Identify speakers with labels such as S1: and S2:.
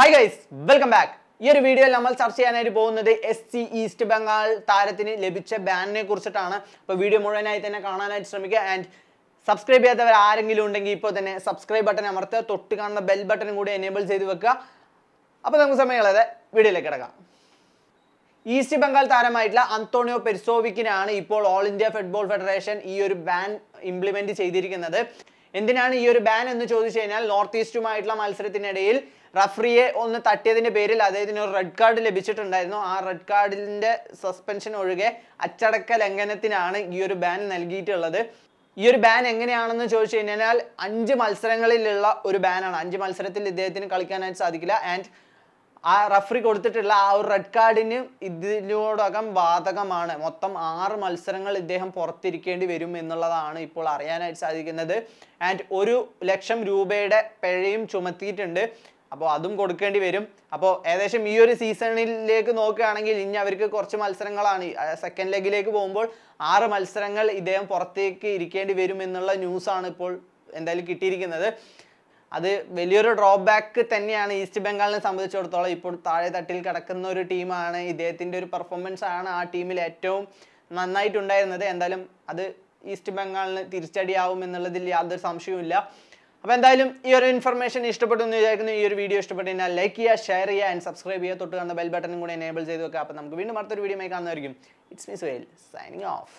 S1: hi guys welcome back ഈ ഒരു വീഡിയോയിൽ നമ്മൾ ചർച്ച ചെയ്യാനായിട്ട് പോകുന്നത് എസ് സി ഈസ്റ്റ് ബംഗാൾ താരത്തിന് ലഭിച്ച ബാനിനെ കുറിച്ചിട്ടാണ് അപ്പോൾ വീഡിയോ മുഴുവനായി തന്നെ കാണാനായിട്ട് ശ്രമിക്കുക ആൻഡ് സബ്സ്ക്രൈബ് ചെയ്യാത്തവർ ആരെങ്കിലും ഉണ്ടെങ്കിൽ ഇപ്പോൾ തന്നെ സബ്സ്ക്രൈബ് ബട്ടൺ അമർത്തുക തൊട്ട് കാണുന്ന ബെൽ ബട്ടൺ കൂടി എനേബിൾ ചെയ്ത് വെക്കുക അപ്പോൾ നമുക്ക് സമയമുള്ളത് വീഡിയോയിലേക്ക് കിടക്കാം ഈസ്റ്റ് ബംഗാൾ താരമായിട്ടുള്ള അന്തോണിയോ പെരിസോവിക്കിനാണ് ഇപ്പോൾ ഓൾ ഇന്ത്യ ഫുട്ബോൾ ഫെഡറേഷൻ ഈ ഒരു ബാൻ ഇംപ്ലിമെൻറ്റ് ചെയ്തിരിക്കുന്നത് എന്തിനാണ് ഈ ഒരു ബാൻ എന്ന് ചോദിച്ചു കഴിഞ്ഞാൽ നോർത്ത് ഈസ്റ്റുമായിട്ടുള്ള മത്സരത്തിനിടയിൽ റഫറിയെ ഒന്ന് തട്ടിയതിൻ്റെ പേരിൽ അദ്ദേഹത്തിന് ഒരു റെഡ് കാർഡ് ലഭിച്ചിട്ടുണ്ടായിരുന്നു ആ റെഡ് കാർഡിൻ്റെ സസ്പെൻഷൻ ഒഴികെ അച്ചടക്ക ലംഘനത്തിനാണ് ഈ ഒരു ബാൻ നൽകിയിട്ടുള്ളത് ഈ ഒരു ബാൻ എങ്ങനെയാണെന്ന് ചോദിച്ചു കഴിഞ്ഞാൽ അഞ്ച് മത്സരങ്ങളിലുള്ള ഒരു ബാനാണ് അഞ്ച് മത്സരത്തിൽ ഇദ്ദേഹത്തിന് കളിക്കാനായിട്ട് സാധിക്കില്ല ആൻഡ് ആ റഫറി കൊടുത്തിട്ടുള്ള ആ ഒരു റെഡ് കാർഡിന് ഇതിനോടകം ബാധകമാണ് മൊത്തം ആറ് മത്സരങ്ങൾ ഇദ്ദേഹം പുറത്തിരിക്കേണ്ടി വരും എന്നുള്ളതാണ് ഇപ്പോൾ അറിയാനായിട്ട് സാധിക്കുന്നത് ആൻഡ് ഒരു ലക്ഷം രൂപയുടെ പിഴയും ചുമത്തിയിട്ടുണ്ട് അപ്പോൾ അതും കൊടുക്കേണ്ടി വരും അപ്പോൾ ഏകദേശം ഈ ഒരു സീസണിലേക്ക് നോക്കുകയാണെങ്കിൽ ഇനി അവർക്ക് കുറച്ച് മത്സരങ്ങളാണ് സെക്കൻഡ് ലെഗിലേക്ക് പോകുമ്പോൾ ആറ് മത്സരങ്ങൾ ഇദ്ദേഹം പുറത്തേക്ക് ഇരിക്കേണ്ടി വരും എന്നുള്ള ന്യൂസാണ് ഇപ്പോൾ എന്തായാലും കിട്ടിയിരിക്കുന്നത് അത് വലിയൊരു ഡ്രോബാക്ക് തന്നെയാണ് ഈസ്റ്റ് ബംഗാളിനെ സംബന്ധിച്ചിടത്തോളം ഇപ്പോൾ താഴെ തട്ടിൽ കിടക്കുന്ന ഒരു ടീമാണ് ഇദ്ദേഹത്തിൻ്റെ ഒരു പെർഫോമൻസ് ആണ് ആ ടീമിൽ ഏറ്റവും നന്നായിട്ടുണ്ടായിരുന്നത് എന്തായാലും അത് ഈസ്റ്റ് ബംഗാളിന് തിരിച്ചടിയാവും എന്നുള്ളതിൽ യാതൊരു സംശയവുമില്ല അപ്പോൾ എന്തായാലും ഈ ഒരു ഇൻഫർമേഷൻ ഇഷ്ടപ്പെട്ടു എന്ന് വിചാരിക്കുന്നു ഈ ഒരു വീഡിയോ ഇഷ്ടപ്പെട്ടു കഴിഞ്ഞാൽ ലൈക്ക് ചെയ്യുക ഷെയർ ചെയ്യുക ആൻഡ് സബ്സ്ക്രൈബ് ചെയ്യുക തൊട്ട് കാണുന്ന ബെൽ ബട്ടനും കൂടി എനേബിൾ ചെയ്ത് വെക്കുക അപ്പോൾ നമുക്ക് വീണ്ടും അടുത്തൊരു വീഡിയോ കാണുന്നതായിരിക്കും ഇറ്റ്സ് മീസ് വെയിൽ സൈനിങ് ഓഫ്